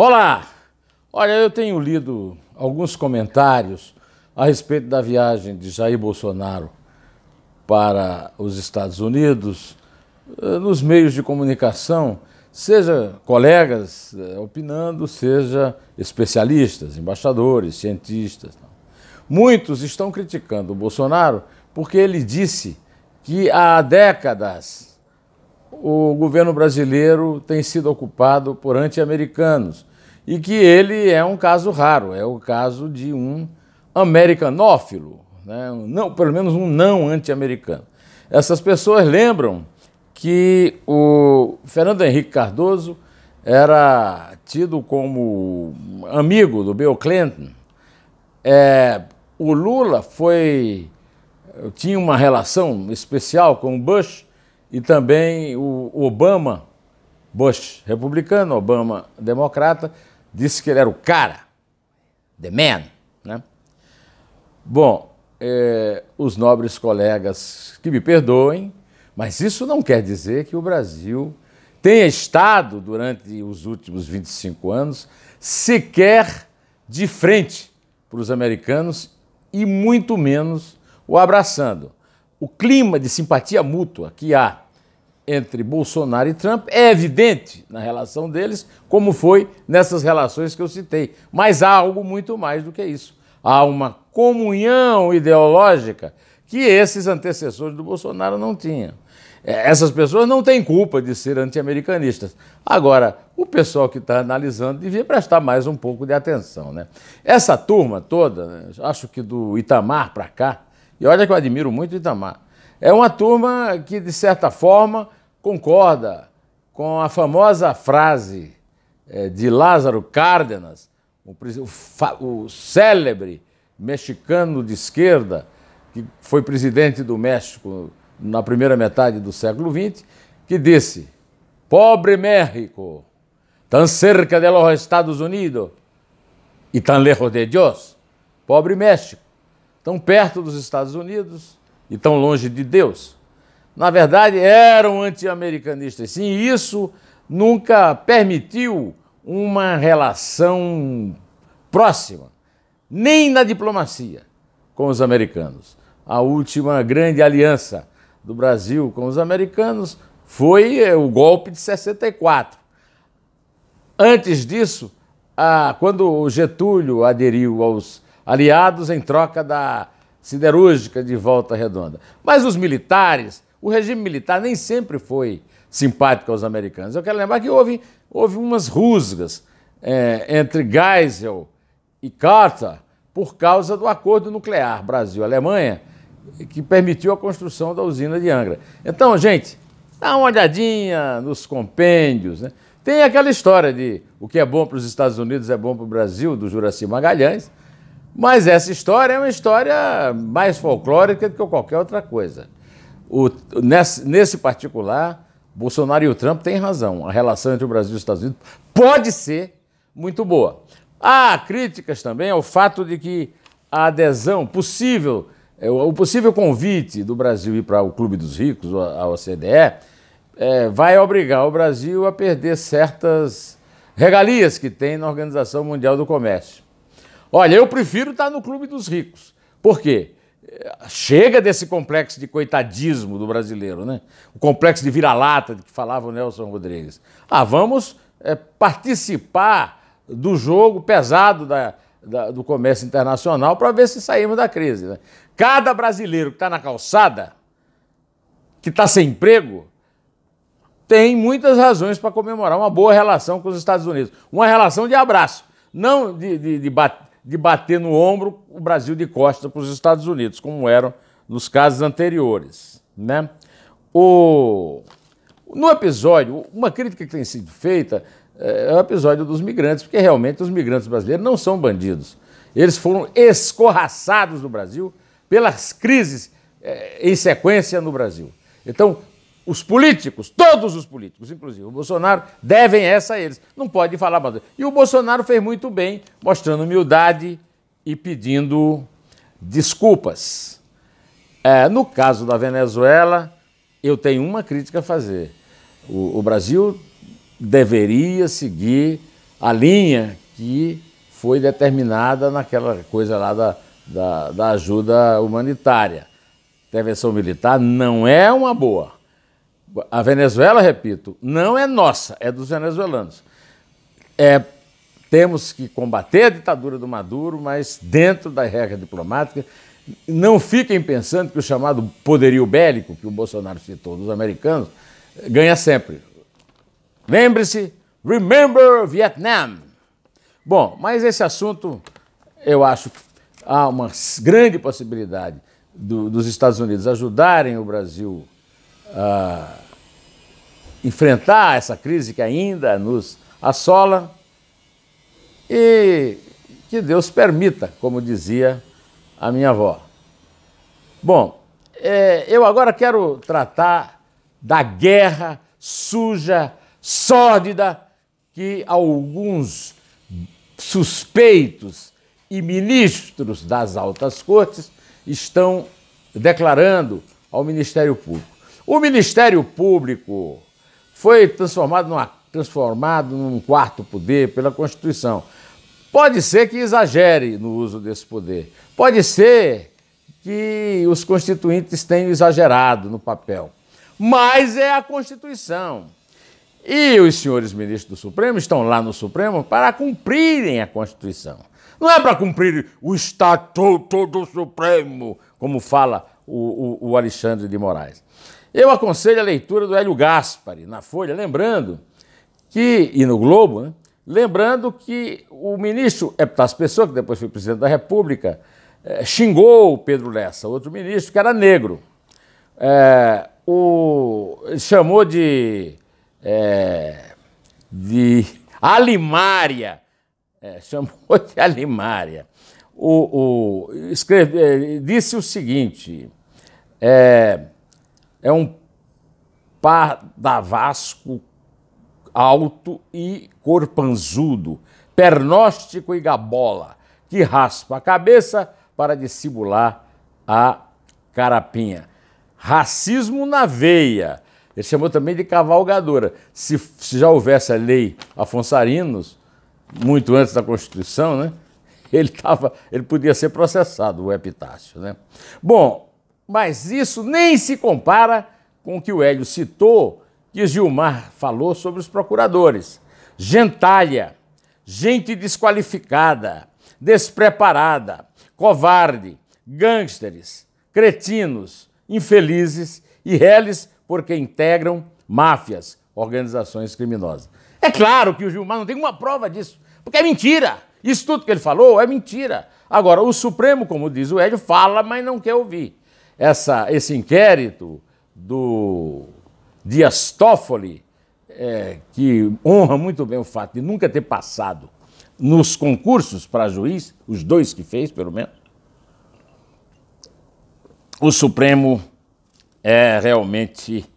Olá! Olha, eu tenho lido alguns comentários a respeito da viagem de Jair Bolsonaro para os Estados Unidos eh, nos meios de comunicação, seja colegas eh, opinando, seja especialistas, embaixadores, cientistas. Muitos estão criticando o Bolsonaro porque ele disse que há décadas o governo brasileiro tem sido ocupado por anti-americanos e que ele é um caso raro, é o caso de um americanófilo, né? não, pelo menos um não anti-americano. Essas pessoas lembram que o Fernando Henrique Cardoso era tido como amigo do Bill Clinton. É, o Lula foi tinha uma relação especial com o Bush e também o Obama, Bush republicano, Obama democrata, disse que ele era o cara, the man. Né? Bom, é, os nobres colegas que me perdoem, mas isso não quer dizer que o Brasil tenha estado, durante os últimos 25 anos, sequer de frente para os americanos e muito menos o abraçando. O clima de simpatia mútua que há entre Bolsonaro e Trump é evidente na relação deles, como foi nessas relações que eu citei. Mas há algo muito mais do que isso. Há uma comunhão ideológica que esses antecessores do Bolsonaro não tinham. É, essas pessoas não têm culpa de ser anti-americanistas. Agora, o pessoal que está analisando devia prestar mais um pouco de atenção. Né? Essa turma toda, né, acho que do Itamar para cá, e olha que eu admiro muito o Itamar, é uma turma que, de certa forma, concorda com a famosa frase eh, de Lázaro Cárdenas, o, célebre mexicano de esquerda, que foi presidente do México na primeira metade do século XX, que disse: Pobre México, tão cerca de los Estados Unidos e tão lejos de Deus. Pobre México, tão perto dos Estados Unidos e tão longe de Deus na verdade, eram anti-americanistas. Sim, isso nunca permitiu uma relação próxima, nem na diplomacia, com os americanos. A última grande aliança do Brasil com os americanos foi eh, o golpe de 64. Antes disso, quando Getúlio aderiu aos aliados em troca da siderúrgica de Volta Redonda. Mas os militares o regime militar nem sempre foi simpático aos americanos. Eu quero lembrar que houve, houve umas rusgas é, entre Geisel e Carter por causa do acordo nuclear Brasil-Alemanha, que permitiu a construção da usina de Angra. Então, gente, dá uma olhadinha nos compêndios. Né? Tem aquela história de o que é bom para os Estados Unidos é bom para o Brasil, do Juraci Magalhães, mas essa história é uma história mais folclórica do que qualquer outra coisa o, nesse, nesse particular, Bolsonaro e o Trump têm razão. A relação entre o Brasil e os Estados Unidos pode ser muito boa. Há críticas também ao fato de que a adesão possível, é, o possível convite do Brasil ir para o Clube dos Ricos, a OCDE, é, vai obrigar o Brasil a perder certas regalias que tem na Organização Mundial do Comércio. Olha, eu prefiro estar no Clube dos Ricos. Por quê? Chega desse complexo de coitadismo do brasileiro, né? O complexo de vira-lata que falava o Nelson Rodrigues. Ah, vamos é, participar do jogo pesado da, da, do comércio internacional para ver se saímos da crise. Né? Cada brasileiro que está na calçada, que está sem emprego, tem muitas razões para comemorar uma boa relação com os Estados Unidos. Uma relação de abraço, não de, de, de, bate, de bater no ombro o Brasil de costa para os Estados Unidos, como eram nos casos anteriores. Né? O... No episódio, uma crítica que tem sido feita é, é o episódio dos migrantes, porque realmente os migrantes brasileiros não são bandidos. Eles foram escorraçados do Brasil pelas crises é, em sequência no Brasil. Então, os políticos, todos os políticos, inclusive o Bolsonaro, devem essa a eles. Não pode falar mais. E o Bolsonaro fez muito bem, mostrando humildade e pedindo desculpas. É, no caso da Venezuela, eu tenho uma crítica a fazer. O, o Brasil deveria seguir a linha que foi determinada naquela coisa lá da, da, da ajuda humanitária. Intervenção militar não é uma boa a Venezuela, repito, não é nossa, é dos venezuelanos. É, temos que combater a ditadura do Maduro, mas dentro da regra diplomática. Não fiquem pensando que o chamado poderio bélico, que o Bolsonaro citou dos americanos, ganha sempre. Lembre-se, remember Vietnam. Bom, mas esse assunto, eu acho que há uma grande possibilidade do, dos Estados Unidos ajudarem o Brasil ah, enfrentar essa crise que ainda nos assola e que Deus permita, como dizia a minha avó. Bom, é, eu agora quero tratar da guerra suja, sórdida, que alguns suspeitos e ministros das altas cortes estão declarando ao Ministério Público. O Ministério Público foi transformado, numa, transformado num quarto poder pela Constituição. Pode ser que exagere no uso desse poder. Pode ser que os constituintes tenham exagerado no papel. Mas é a Constituição. E os senhores ministros do Supremo estão lá no Supremo para cumprirem a Constituição. Não é para cumprir o Estatuto do Supremo, como fala o, o, o Alexandre de Moraes. Eu aconselho a leitura do Hélio Gaspari na Folha, lembrando que, e no Globo, né? lembrando que o ministro Epitácio é Pessoa, que depois foi presidente da República, eh, xingou o Pedro Lessa, outro ministro, que era negro. Eh, o, chamou de, eh, de alimária, eh, chamou de alimária. O, o escreve, eh, disse o seguinte, é, é um Vasco alto e corpanzudo, pernóstico e gabola, que raspa a cabeça para dissimular a carapinha. Racismo na veia. Ele chamou também de cavalgadora. Se, se já houvesse a lei Afonsarinos, muito antes da Constituição, né? Ele, tava, ele podia ser processado, o Epitácio. Né? Bom, mas isso nem se compara com o que o Hélio citou, que Gilmar falou sobre os procuradores. Gentalha, gente desqualificada, despreparada, covarde, gangsters, cretinos, infelizes e reles porque integram máfias, organizações criminosas. É claro que o Gilmar não tem uma prova disso, porque é mentira. Isso tudo que ele falou é mentira. Agora, o Supremo, como diz o Hélio, fala, mas não quer ouvir essa, esse inquérito do Dias Toffoli, é, que honra muito bem o fato de nunca ter passado nos concursos para juiz, os dois que fez, pelo menos, o Supremo é realmente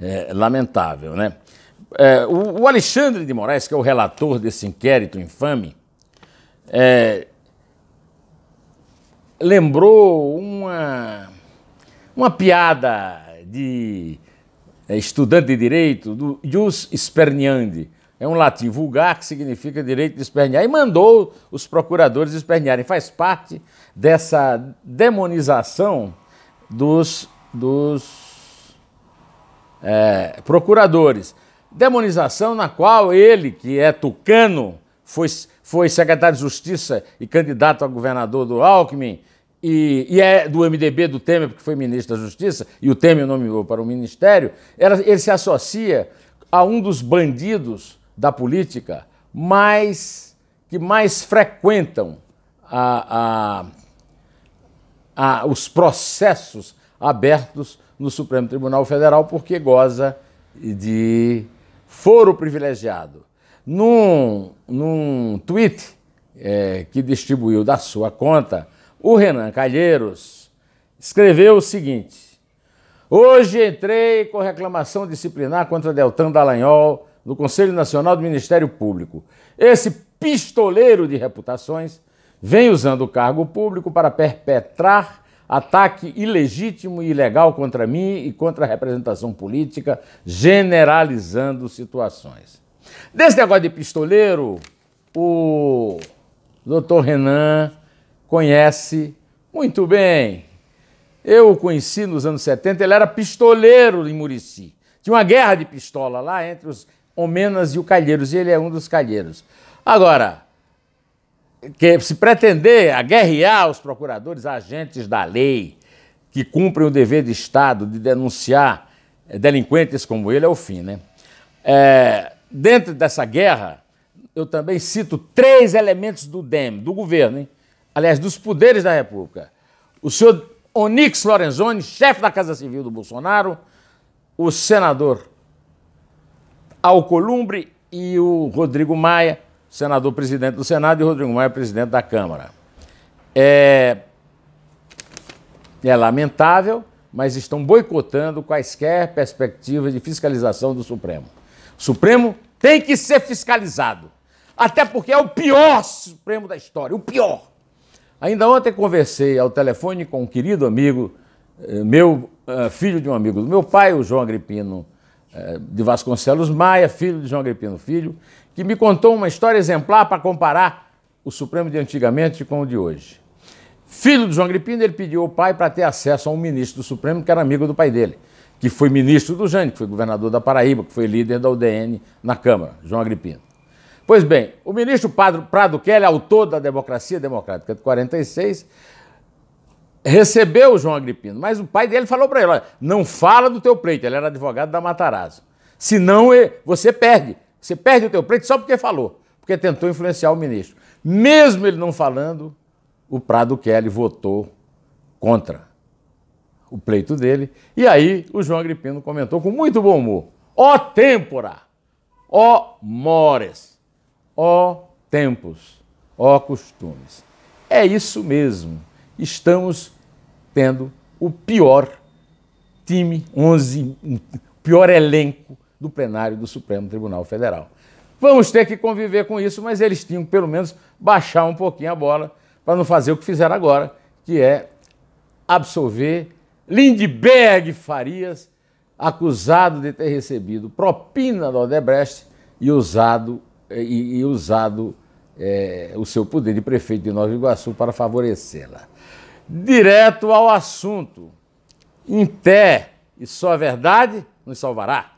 é, lamentável. Né? É, o, o, Alexandre de Moraes, que é o relator desse inquérito infame, é, lembrou uma uma piada de é, estudante de direito, do jus Sperniandi. é um latim vulgar que significa direito de espernear, e mandou os procuradores espernearem. Faz parte dessa demonização dos, dos é, procuradores. Demonização na qual ele, que é tucano, foi, foi secretário de Justiça e candidato a governador do Alckmin, e, e, é do MDB do Temer, porque foi ministro da Justiça, e o Temer nomeou para o ministério, ela, ele se associa a um dos bandidos da política mais que mais frequentam a, a, a, os processos abertos no Supremo Tribunal Federal, porque goza de foro privilegiado. Num, num tweet é, que distribuiu da sua conta, o Renan Calheiros, escreveu o seguinte: Hoje entrei com reclamação disciplinar contra Deltan Dallagnol no Conselho Nacional do Ministério Público. Esse pistoleiro de reputações vem usando o cargo público para perpetrar ataque ilegítimo e ilegal contra mim e contra a representação política, generalizando situações. Desse negócio de pistoleiro, o doutor Renan conhece muito bem. Eu o conheci nos anos 70, ele era pistoleiro em Murici. Tinha uma guerra de pistola lá entre os Homenas e o Calheiros, e ele é um dos Calheiros. Agora, que se pretender aguerrear os procuradores, agentes da lei, que cumprem o dever de Estado de denunciar delinquentes como ele, é o fim, né? É, dentro dessa guerra, eu também cito três elementos do DEM, do governo, hein? aliás, dos poderes da República, o senhor Onix Lorenzoni, chefe da Casa Civil do Bolsonaro, o senador Alcolumbre e o Rodrigo Maia, senador presidente do Senado, e o Rodrigo Maia, presidente da Câmara. É, é lamentável, mas estão boicotando quaisquer perspectivas de fiscalização do Supremo. O Supremo tem que ser fiscalizado, até porque é o pior Supremo da história, o pior. Ainda ontem conversei ao telefone com um querido amigo, eh, meu eh, filho de um amigo do meu pai, o João Agripino eh, de Vasconcelos Maia, filho de João Agripino Filho, que me contou uma história exemplar para comparar o Supremo de antigamente com o de hoje. Filho do João Agripino, ele pediu ao pai para ter acesso a um ministro do Supremo que era amigo do pai dele, que foi ministro do Jânio, que foi governador da Paraíba, que foi líder da UDN na Câmara, João Agripino. Pois bem, o ministro Prado Kelly, autor da Democracia Democrática de 46, recebeu o João Agripino, mas o pai dele falou para ele: olha, não fala do teu pleito, ele era advogado da Matarazzo. Senão você perde. Você perde o teu pleito só porque falou, porque tentou influenciar o ministro. Mesmo ele não falando, o Prado Kelly votou contra o pleito dele. E aí o João Agripino comentou com muito bom humor: ó têmpora, ó mores. Ó tempos, ó costumes. É isso mesmo. Estamos tendo o pior time, 11, pior elenco do plenário do Supremo Tribunal Federal. Vamos ter que conviver com isso, mas eles tinham que, pelo menos, baixar um pouquinho a bola para não fazer o que fizeram agora, que é absolver Lindbergh Farias, acusado de ter recebido propina da Odebrecht e usado é, e, e usado é, o seu poder de prefeito de Nova Iguaçu para favorecê-la. Direto ao assunto. Em pé, e só a verdade nos salvará.